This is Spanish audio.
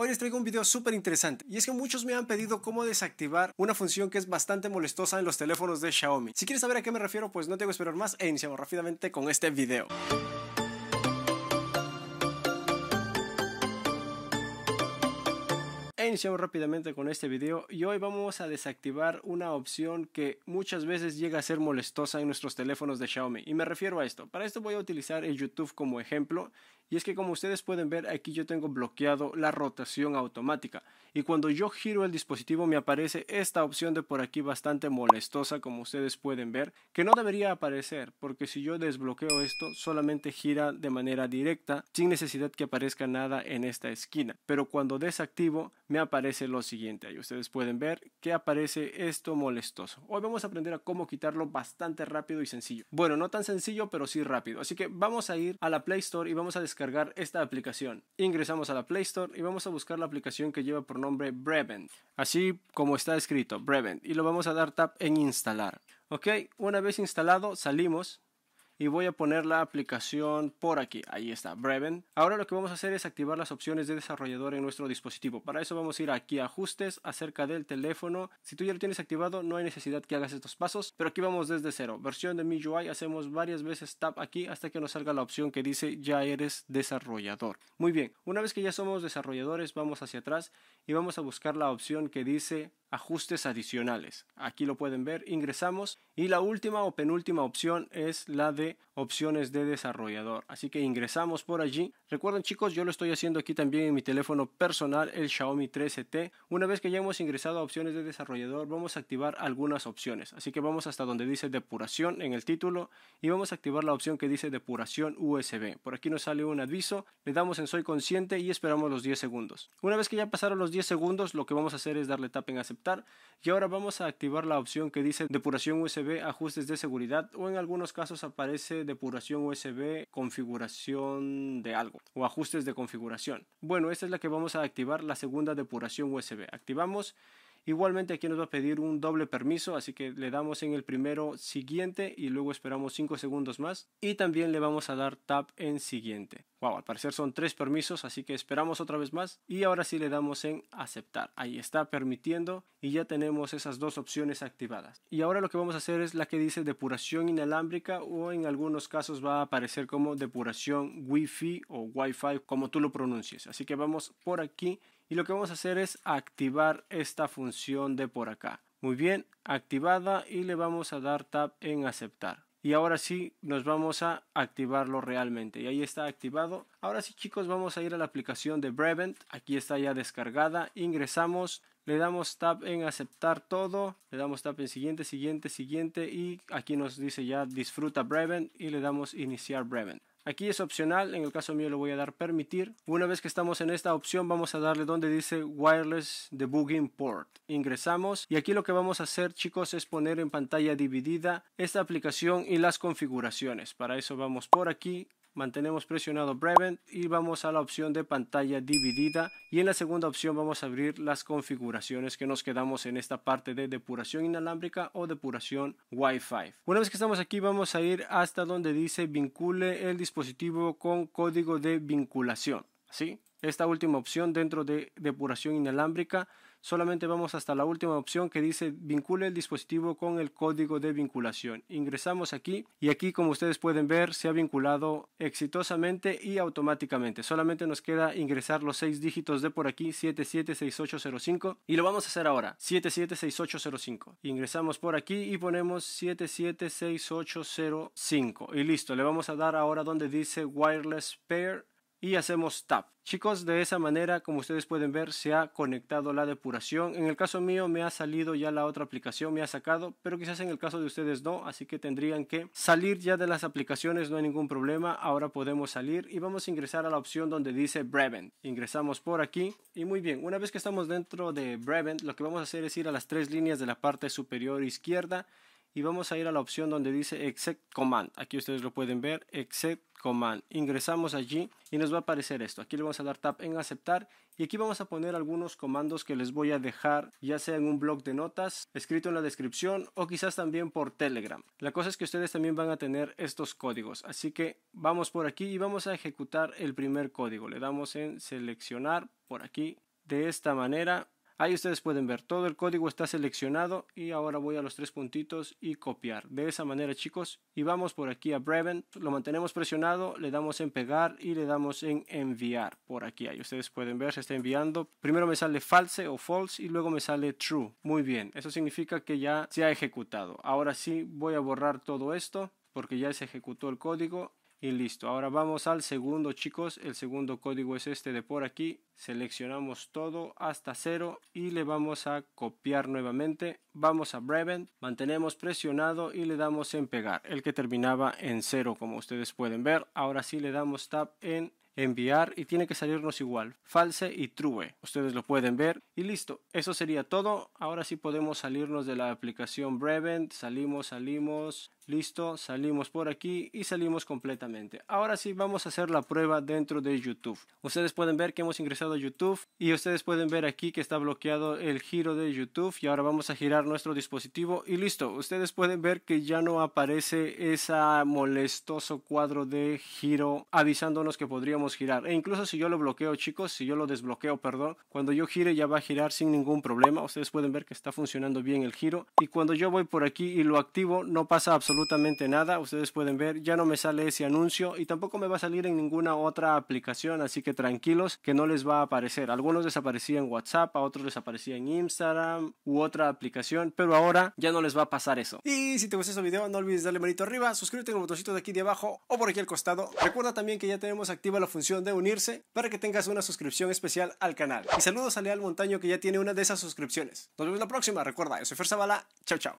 Hoy les traigo un video súper interesante y es que muchos me han pedido cómo desactivar una función que es bastante molestosa en los teléfonos de Xiaomi. Si quieres saber a qué me refiero, pues no tengo que esperar más e iniciamos rápidamente con este video. E iniciamos rápidamente con este video y hoy vamos a desactivar una opción que muchas veces llega a ser molestosa en nuestros teléfonos de Xiaomi y me refiero a esto. Para esto voy a utilizar el YouTube como ejemplo y es que como ustedes pueden ver, aquí yo tengo bloqueado la rotación automática. Y cuando yo giro el dispositivo me aparece esta opción de por aquí bastante molestosa, como ustedes pueden ver, que no debería aparecer, porque si yo desbloqueo esto, solamente gira de manera directa, sin necesidad que aparezca nada en esta esquina. Pero cuando desactivo, me aparece lo siguiente. Ahí ustedes pueden ver que aparece esto molestoso. Hoy vamos a aprender a cómo quitarlo bastante rápido y sencillo. Bueno, no tan sencillo, pero sí rápido. Así que vamos a ir a la Play Store y vamos a descargar esta aplicación. Ingresamos a la Play Store y vamos a buscar la aplicación que lleva por nombre Brevent, así como está escrito Brevent, y lo vamos a dar tap en instalar. Ok, una vez instalado salimos y voy a poner la aplicación por aquí. Ahí está, Breven. Ahora lo que vamos a hacer es activar las opciones de desarrollador en nuestro dispositivo. Para eso vamos a ir aquí a ajustes, acerca del teléfono. Si tú ya lo tienes activado, no hay necesidad que hagas estos pasos, pero aquí vamos desde cero. Versión de MIUI, hacemos varias veces tap aquí hasta que nos salga la opción que dice ya eres desarrollador. Muy bien, una vez que ya somos desarrolladores, vamos hacia atrás y vamos a buscar la opción que dice ajustes adicionales. Aquí lo pueden ver, ingresamos y la última o penúltima opción es la de opciones de desarrollador. Así que ingresamos por allí. Recuerden chicos, yo lo estoy haciendo aquí también en mi teléfono personal, el Xiaomi 13T. Una vez que ya hemos ingresado a opciones de desarrollador, vamos a activar algunas opciones. Así que vamos hasta donde dice depuración en el título y vamos a activar la opción que dice depuración USB. Por aquí nos sale un aviso, le damos en soy consciente y esperamos los 10 segundos. Una vez que ya pasaron los 10 segundos, lo que vamos a hacer es darle tap en aceptar y ahora vamos a activar la opción que dice depuración USB ajustes de seguridad o en algunos casos aparece depuración USB configuración de algo o ajustes de configuración. Bueno, esta es la que vamos a activar, la segunda depuración USB. Activamos Igualmente aquí nos va a pedir un doble permiso, así que le damos en el primero siguiente y luego esperamos 5 segundos más. Y también le vamos a dar tap en siguiente. Wow, al parecer son tres permisos, así que esperamos otra vez más y ahora sí le damos en aceptar. Ahí está permitiendo y ya tenemos esas dos opciones activadas. Y ahora lo que vamos a hacer es la que dice depuración inalámbrica o en algunos casos va a aparecer como depuración Wi-Fi o Wi-Fi, como tú lo pronuncies. Así que vamos por aquí y lo que vamos a hacer es activar esta función de por acá. Muy bien, activada y le vamos a dar tap en aceptar. Y ahora sí nos vamos a activarlo realmente. Y ahí está activado. Ahora sí chicos vamos a ir a la aplicación de Brevent. Aquí está ya descargada. Ingresamos. Le damos tap en aceptar todo. Le damos tap en siguiente, siguiente, siguiente. Y aquí nos dice ya disfruta Brevent. Y le damos iniciar Brevent. Aquí es opcional, en el caso mío lo voy a dar permitir. Una vez que estamos en esta opción vamos a darle donde dice wireless debugging port. Ingresamos y aquí lo que vamos a hacer chicos es poner en pantalla dividida esta aplicación y las configuraciones. Para eso vamos por aquí mantenemos presionado Brevent y vamos a la opción de pantalla dividida y en la segunda opción vamos a abrir las configuraciones que nos quedamos en esta parte de depuración inalámbrica o depuración Wi-Fi. Una vez que estamos aquí vamos a ir hasta donde dice vincule el dispositivo con código de vinculación. ¿sí? Esta última opción dentro de depuración inalámbrica solamente vamos hasta la última opción que dice vincule el dispositivo con el código de vinculación. Ingresamos aquí y aquí como ustedes pueden ver se ha vinculado exitosamente y automáticamente. Solamente nos queda ingresar los seis dígitos de por aquí 776805 y lo vamos a hacer ahora 776805. Ingresamos por aquí y ponemos 776805 y listo. Le vamos a dar ahora donde dice wireless pair y hacemos tap Chicos, de esa manera, como ustedes pueden ver, se ha conectado la depuración. En el caso mío me ha salido ya la otra aplicación, me ha sacado, pero quizás en el caso de ustedes no, así que tendrían que salir ya de las aplicaciones, no hay ningún problema. Ahora podemos salir y vamos a ingresar a la opción donde dice Brevent. Ingresamos por aquí y muy bien, una vez que estamos dentro de Brevent, lo que vamos a hacer es ir a las tres líneas de la parte superior izquierda y vamos a ir a la opción donde dice exec command. Aquí ustedes lo pueden ver, exec command. Ingresamos allí y nos va a aparecer esto. Aquí le vamos a dar tap en aceptar y aquí vamos a poner algunos comandos que les voy a dejar ya sea en un blog de notas, escrito en la descripción o quizás también por Telegram. La cosa es que ustedes también van a tener estos códigos, así que vamos por aquí y vamos a ejecutar el primer código. Le damos en seleccionar por aquí de esta manera Ahí ustedes pueden ver, todo el código está seleccionado y ahora voy a los tres puntitos y copiar. De esa manera chicos, y vamos por aquí a Breven, lo mantenemos presionado, le damos en pegar y le damos en enviar. Por aquí, ahí ustedes pueden ver, se está enviando. Primero me sale false o false y luego me sale true. Muy bien, eso significa que ya se ha ejecutado. Ahora sí voy a borrar todo esto porque ya se ejecutó el código y listo ahora vamos al segundo chicos el segundo código es este de por aquí seleccionamos todo hasta cero y le vamos a copiar nuevamente vamos a Brevent mantenemos presionado y le damos en pegar el que terminaba en cero como ustedes pueden ver ahora sí le damos tab en enviar y tiene que salirnos igual, false y true. Ustedes lo pueden ver y listo. Eso sería todo. Ahora sí podemos salirnos de la aplicación Brevent. Salimos, salimos. Listo, salimos por aquí y salimos completamente. Ahora sí vamos a hacer la prueba dentro de YouTube. Ustedes pueden ver que hemos ingresado a YouTube y ustedes pueden ver aquí que está bloqueado el giro de YouTube y ahora vamos a girar nuestro dispositivo y listo. Ustedes pueden ver que ya no aparece ese molestoso cuadro de giro avisándonos que podríamos girar. E incluso si yo lo bloqueo chicos, si yo lo desbloqueo, perdón, cuando yo gire ya va a girar sin ningún problema. Ustedes pueden ver que está funcionando bien el giro y cuando yo voy por aquí y lo activo no pasa absolutamente absolutamente nada. Ustedes pueden ver, ya no me sale ese anuncio y tampoco me va a salir en ninguna otra aplicación, así que tranquilos que no les va a aparecer. Algunos desaparecían en WhatsApp, a otros desaparecían en Instagram u otra aplicación, pero ahora ya no les va a pasar eso. Y si te gustó este video, no olvides darle manito arriba, suscríbete en el botoncito de aquí de abajo o por aquí al costado. Recuerda también que ya tenemos activa la función de unirse para que tengas una suscripción especial al canal. Y saludos a Leal Montaño que ya tiene una de esas suscripciones. Nos vemos la próxima. Recuerda, yo soy Fer Zavala. Chao, chao.